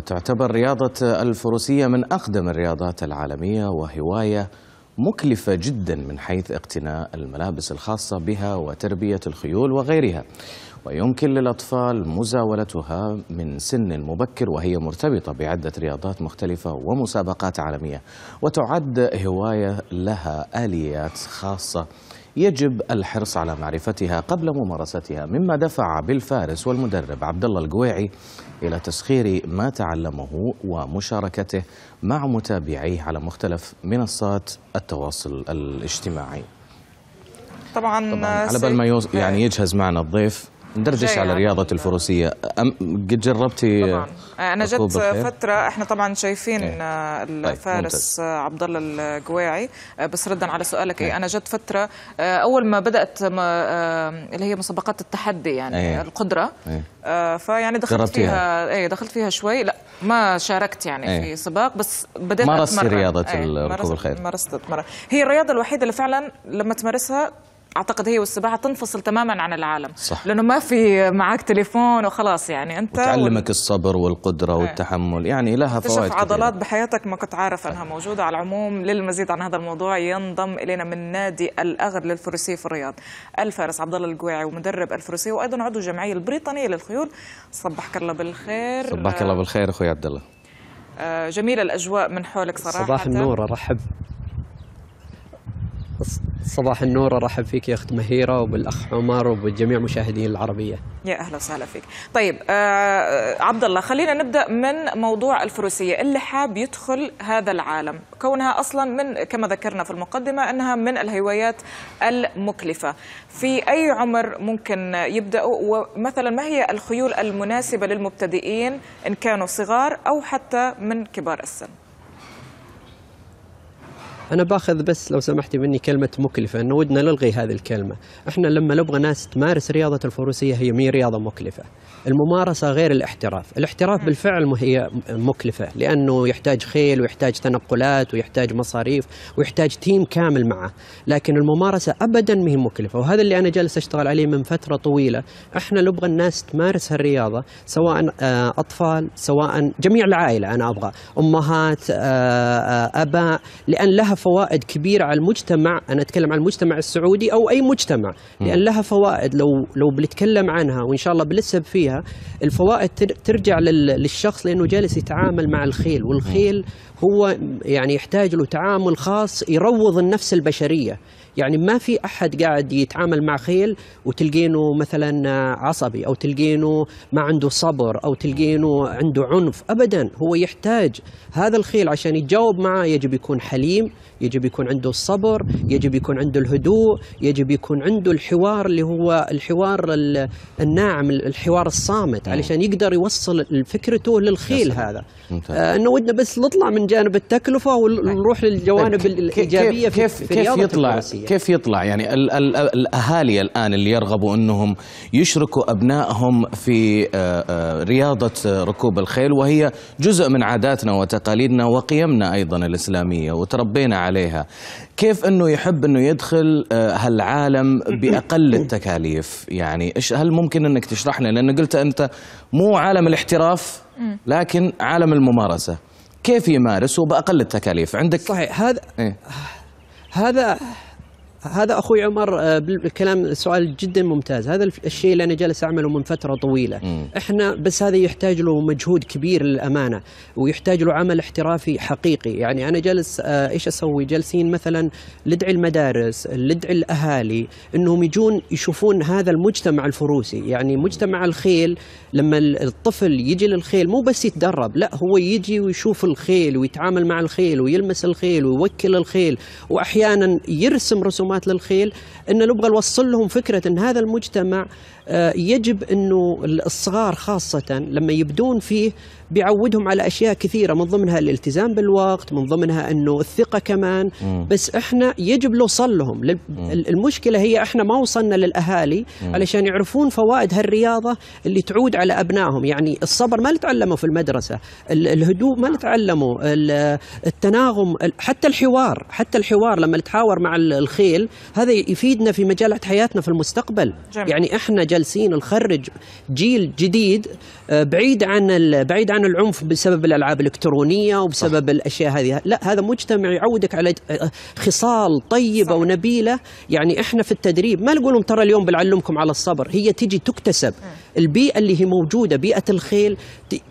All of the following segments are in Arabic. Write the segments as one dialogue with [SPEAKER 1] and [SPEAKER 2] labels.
[SPEAKER 1] تعتبر رياضة الفروسية من أقدم الرياضات العالمية وهواية مكلفة جدا من حيث اقتناء الملابس الخاصة بها وتربية الخيول وغيرها ويمكن للأطفال مزاولتها من سن مبكر وهي مرتبطة بعدة رياضات مختلفة ومسابقات عالمية وتعد هواية لها آليات خاصة يجب الحرص على معرفتها قبل ممارستها مما دفع بالفارس والمدرب عبد الله القويعي إلى تسخير ما تعلمه ومشاركته مع متابعيه على مختلف منصات التواصل الاجتماعي
[SPEAKER 2] طبعا, طبعاً على بال
[SPEAKER 1] ما إيه. يعني يجهز معنا الضيف ندردش على رياضة الفروسية أم قد جربتي طبعا
[SPEAKER 2] آه، أنا جت فترة إحنا طبعا شايفين ايه. آه، الفارس طيب، ايه. عبد الله القواعي آه، بس ردا على سؤالك ايه. إيه. أنا جت فترة أول ما بدأت ما اللي هي مسابقات التحدي يعني ايه. القدرة ايه. فيعني دخلت جربتيها. فيها إيه دخلت فيها شوي لا ما شاركت يعني ايه. في سباق بس بدأت مارست رياضة ايه. ركوب الخيل مارست مرة هي الرياضة الوحيدة اللي فعلا لما تمارسها اعتقد هي والسباحه تنفصل تماما عن العالم صح. لانه ما في معك تليفون وخلاص يعني انت تعلمك
[SPEAKER 1] وال... الصبر والقدره إيه. والتحمل يعني لها فوائد تكتشف عضلات
[SPEAKER 2] بحياتك ما كنت عارف انها أيوة. موجوده على العموم للمزيد عن هذا الموضوع ينضم الينا من نادي الاغر للفروسيه في الرياض الفارس عبد الله القويعي ومدرب الفروسيه وايضا عضو الجمعيه البريطانيه للخيول صبحك الله بالخير صبحك الله
[SPEAKER 1] بالخير اخوي
[SPEAKER 3] عبد الله
[SPEAKER 2] آه، جميله الاجواء من حولك صراحه صباح
[SPEAKER 3] النور ارحب صباح النور ارحب فيك يا اخت مهيره وبالاخ عمر وبجميع مشاهدين العربيه.
[SPEAKER 2] يا اهلا وسهلا فيك. طيب آه،, آه عبد الله خلينا نبدا من موضوع الفروسيه اللي حاب يدخل هذا العالم، كونها اصلا من كما ذكرنا في المقدمه انها من الهوايات المكلفه. في اي عمر ممكن يبداوا ومثلا ما هي الخيول المناسبه للمبتدئين ان كانوا صغار او حتى من كبار السن؟
[SPEAKER 3] انا باخذ بس لو سمحتي مني كلمه مكلفه انه ودنا نلغي هذه الكلمه احنا لما نبغى ناس تمارس رياضه الفروسيه هي مي رياضه مكلفه الممارسه غير الاحتراف الاحتراف نعم. بالفعل هي مكلفه لانه يحتاج خيل ويحتاج تنقلات ويحتاج مصاريف ويحتاج تيم كامل معه لكن الممارسه ابدا ما هي مكلفه وهذا اللي انا جالس اشتغل عليه من فتره طويله احنا نبغى الناس تمارس هالرياضه سواء آه، اطفال سواء جميع العائله انا ابغى امهات آه، آه، اباء لان لها فوائد كبيره على المجتمع انا اتكلم عن المجتمع السعودي او اي مجتمع لان لها فوائد لو لو بنتكلم عنها وان شاء الله بنسب فيها الفوائد ترجع للشخص لانه جالس يتعامل مع الخيل والخيل هو يعني يحتاج له تعامل خاص يروض النفس البشريه يعني ما في احد قاعد يتعامل مع خيل وتلقينه مثلا عصبي او تلقينه ما عنده صبر او تلقينه عنده عنف ابدا هو يحتاج هذا الخيل عشان يتجاوب معه يجب يكون حليم يجب يكون عنده الصبر يجب يكون عنده الهدوء يجب يكون عنده الحوار اللي هو الحوار الناعم الحوار الصامت نعم. علشان يقدر يوصل فكرته للخيل هذا آه، انه ودنا بس نطلع من جانب التكلفه ونروح طيب. للجوانب طيب، الايجابيه كيف في كيف, كيف يطلع الدراسية.
[SPEAKER 1] كيف يطلع يعني الـ الـ الاهالي الان اللي يرغبوا انهم يشركوا ابنائهم في آه، آه، رياضه ركوب الخيل وهي جزء من عاداتنا وتقاليدنا وقيمنا ايضا الاسلاميه وتربينا عليها كيف انه يحب انه يدخل آه، هالعالم باقل التكاليف يعني ايش هل ممكن انك تشرح لنا لانه قلت انت مو عالم الاحتراف لكن
[SPEAKER 3] عالم الممارسه كيف يمارس وباقل التكاليف عندك صحيح هذا إيه؟ هذا هذا اخوي عمر آه، بالكلام سؤال جدا ممتاز هذا الشيء اللي انا جالس اعمله من فتره طويله م. احنا بس هذا يحتاج له مجهود كبير للامانه ويحتاج له عمل احترافي حقيقي يعني انا جالس آه، ايش اسوي جالسين مثلا لدعي المدارس لدعي الاهالي انهم يجون يشوفون هذا المجتمع الفروسي يعني مجتمع الخيل لما الطفل يجي للخيل مو بس يتدرب لا هو يجي ويشوف الخيل ويتعامل مع الخيل ويلمس الخيل ويوكل الخيل واحيانا يرسم رسومات معلومات للخيل أن نبغى نوصل لهم فكرة أن هذا المجتمع آه، يجب انه الصغار خاصه لما يبدون فيه بيعودهم على اشياء كثيره من ضمنها الالتزام بالوقت من ضمنها انه الثقه كمان مم. بس احنا يجب نوصل لهم المشكله هي احنا ما وصلنا للاهالي مم. علشان يعرفون فوائد هالرياضه اللي تعود على ابنائهم يعني الصبر ما نتعلمه في المدرسه الهدوء ما نتعلمه التناغم حتى الحوار حتى الحوار لما نتحاور مع الخيل هذا يفيدنا في مجالات حياتنا في المستقبل جميل. يعني احنا جل جالسين نخرج جيل جديد آه، بعيد عن بعيد عن العنف بسبب الالعاب الالكترونيه وبسبب صح. الاشياء هذه لا هذا مجتمع يعودك على آه، خصال طيبه صح. ونبيله يعني احنا في التدريب ما نقول لهم ترى اليوم بنعلمكم على الصبر هي تجي تكتسب البيئه اللي هي موجوده بيئه الخيل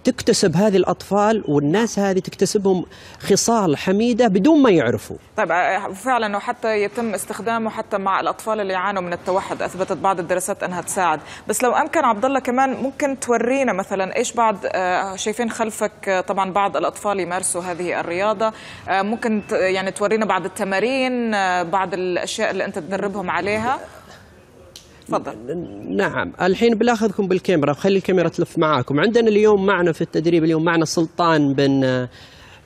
[SPEAKER 3] تكتسب هذه الاطفال والناس هذه تكتسبهم خصال حميده بدون ما يعرفوا
[SPEAKER 2] طيب آه، فعلا وحتى يتم استخدامه حتى مع الاطفال اللي يعانوا من التوحد اثبتت بعض الدراسات انها تساعد بعد بس لو امكن عبد الله كمان ممكن تورينا مثلا ايش بعد آه، شايفين خلفك آه، طبعا بعض الاطفال يمارسوا هذه الرياضه آه، ممكن يعني تورينا بعض التمارين بعض الاشياء اللي انت تدربهم عليها
[SPEAKER 3] تفضل نعم الحين بناخذكم بالكاميرا وخلي الكاميرا تلف معاكم عندنا اليوم معنا في التدريب اليوم معنا سلطان بن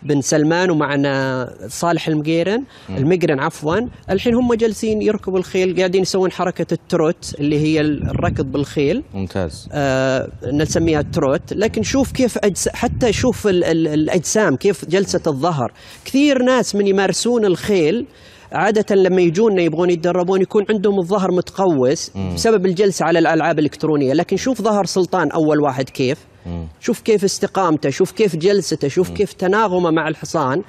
[SPEAKER 3] بن سلمان ومعنا صالح المقيرن المقرن عفوا الحين هم جالسين يركبوا الخيل قاعدين يسوون حركه التروت اللي هي الركض بالخيل ممتاز آه نسميها التروت لكن شوف كيف أجس... حتى شوف ال... ال... الاجسام كيف جلسه الظهر كثير ناس من يمارسون الخيل عادة لما يجونا يبغون يتدربون يكون عندهم الظهر متقوس بسبب الجلسة على الألعاب الإلكترونية لكن شوف ظهر سلطان أول واحد كيف شوف كيف استقامته شوف كيف جلسته شوف كيف تناغمه مع الحصان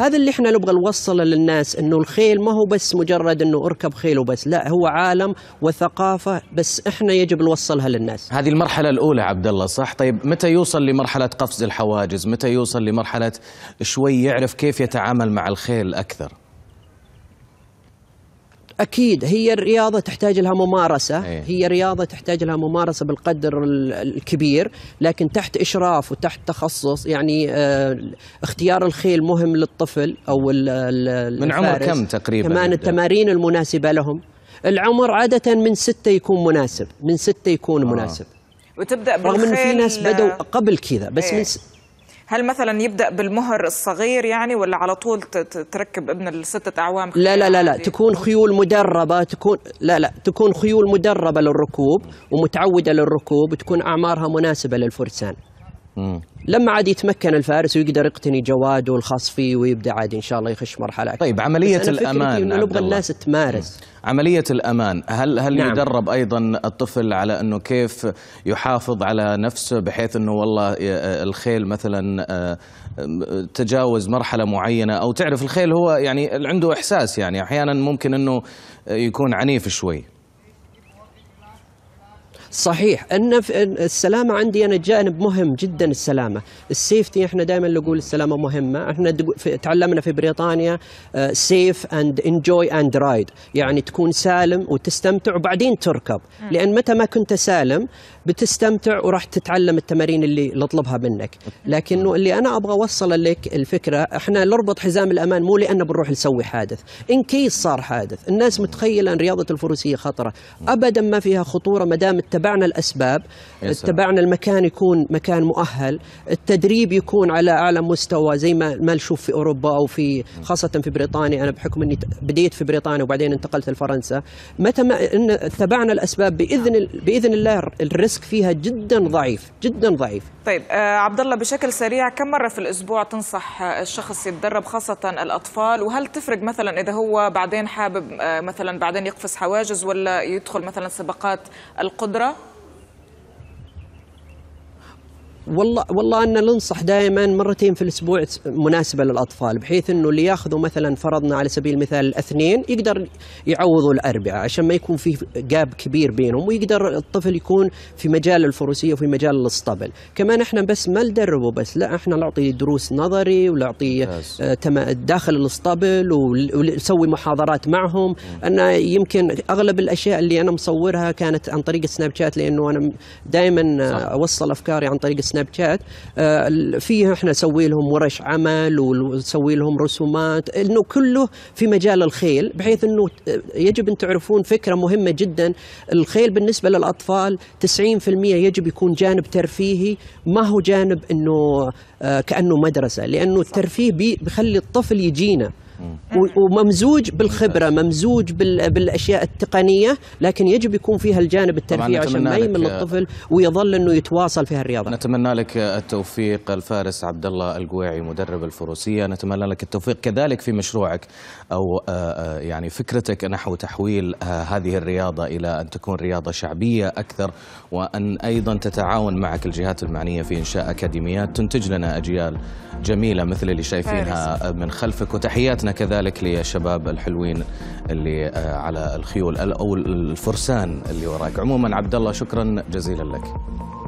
[SPEAKER 3] هذا اللي احنا نبغى نوصله للناس انه الخيل ما هو بس مجرد انه اركب خيل وبس لا هو عالم وثقافه بس احنا يجب نوصلها للناس
[SPEAKER 1] هذه المرحله الاولى عبد الله صح طيب متى يوصل لمرحله قفز الحواجز متى يوصل لمرحله شوي يعرف كيف يتعامل مع الخيل اكثر
[SPEAKER 3] اكيد هي الرياضه تحتاج لها ممارسه أيه. هي رياضه تحتاج لها ممارسه بالقدر الكبير لكن تحت اشراف وتحت تخصص يعني آه، اختيار الخيل مهم للطفل او ال من عمر كم تقريبا كمان التمارين المناسبه لهم العمر عاده من ستة يكون مناسب من ستة يكون آه. مناسب
[SPEAKER 2] وتبدا رغم ان في ناس بدوا
[SPEAKER 3] قبل كذا بس أيه. من
[SPEAKER 2] هل مثلا يبدا بالمهر الصغير يعني ولا على طول تركب ابن الستة اعوام لا لا
[SPEAKER 3] لا لا تكون خيول مدربه تكون لا لا تكون خيول مدربه للركوب ومتعوده للركوب وتكون اعمارها مناسبه للفرسان لما عاد يتمكن الفارس ويقدر يقتني جواده الخاص فيه ويبدا عاد ان شاء الله يخش مرحله طيب عمليه الامان نبغى الناس تمارس
[SPEAKER 1] عمليه الامان هل هل نعم. يدرب ايضا الطفل على انه كيف يحافظ على نفسه بحيث انه والله آه، آه، الخيل مثلا آه، تجاوز مرحله معينه او تعرف الخيل هو يعني عنده احساس يعني
[SPEAKER 3] احيانا ممكن انه يكون عنيف شوي صحيح ان السلامه عندي انا جانب مهم جدا السلامه السيفتي احنا دائما نقول السلامه مهمه احنا تعلمنا في بريطانيا سيف اند انجوي اند رايد يعني تكون سالم وتستمتع وبعدين تركب لان متى ما كنت سالم بتستمتع وراح تتعلم التمارين اللي نطلبها منك لكنه اللي انا ابغى اوصله لك الفكره احنا نربط حزام الامان مو لان بنروح نسوي حادث ان كيس صار حادث الناس متخيله ان رياضه الفروسيه خطره ابدا ما فيها خطوره ما دام اتبعنا الأسباب اتبعنا المكان يكون مكان مؤهل التدريب يكون على أعلى مستوى زي ما ما نشوف في أوروبا أو في خاصة في بريطانيا أنا بحكم أني بديت في بريطانيا وبعدين انتقلت لفرنسا متى ما إن اتبعنا الأسباب بإذن, بإذن الله الريسك فيها جدا ضعيف جدا ضعيف
[SPEAKER 2] طيب آه عبد الله بشكل سريع كم مرة في الأسبوع تنصح آه، الشخص يتدرب خاصة الأطفال وهل تفرق مثلا إذا هو بعدين حابب آه، مثلا بعدين يقفز حواجز ولا يدخل مثلا سباقات القدرة
[SPEAKER 3] والله والله ان ننصح دائما مرتين في الاسبوع مناسبه للاطفال بحيث انه اللي ياخذوا مثلا فرضنا على سبيل المثال الاثنين يقدر يعوضوا الاربعاء عشان ما يكون في جاب كبير بينهم ويقدر الطفل يكون في مجال الفروسيه وفي مجال الاسطبل، كمان احنا بس ما ندربه بس لا احنا نعطي دروس نظري ونعطيه آه، داخل الاسطبل ونسوي محاضرات معهم، انا يمكن اغلب الاشياء اللي انا مصورها كانت عن طريق سناب شات لانه انا دائما اوصل افكاري عن طريق سناب شات آه، فيه احنا نسوي لهم ورش عمل ونسوي لهم رسومات انه كله في مجال الخيل بحيث انه آه، يجب ان تعرفون فكره مهمه جدا الخيل بالنسبه للاطفال 90% يجب يكون جانب ترفيهي ما هو جانب انه آه، كانه مدرسه لانه الترفيه بيخلي الطفل يجينا وممزوج بالخبره ممزوج بالاشياء التقنيه لكن يجب يكون فيها الجانب الترفيعي عشان ما يمل الطفل
[SPEAKER 1] ويظل انه يتواصل في هالرياضه نتمنى لك التوفيق الفارس عبد الله القويعي مدرب الفروسيه نتمنى لك التوفيق كذلك في مشروعك او آه، آه، يعني فكرتك نحو تحويل آه، هذه الرياضه الى ان تكون رياضه شعبيه اكثر وان ايضا تتعاون معك الجهات المعنيه في انشاء اكاديميات تنتج لنا اجيال جميله مثل اللي شايفينها من خلفك وتحياتنا كذلك للشباب الحلوين اللي آه، على الخيول او الفرسان اللي وراك عموما عبد الله شكرا جزيلا لك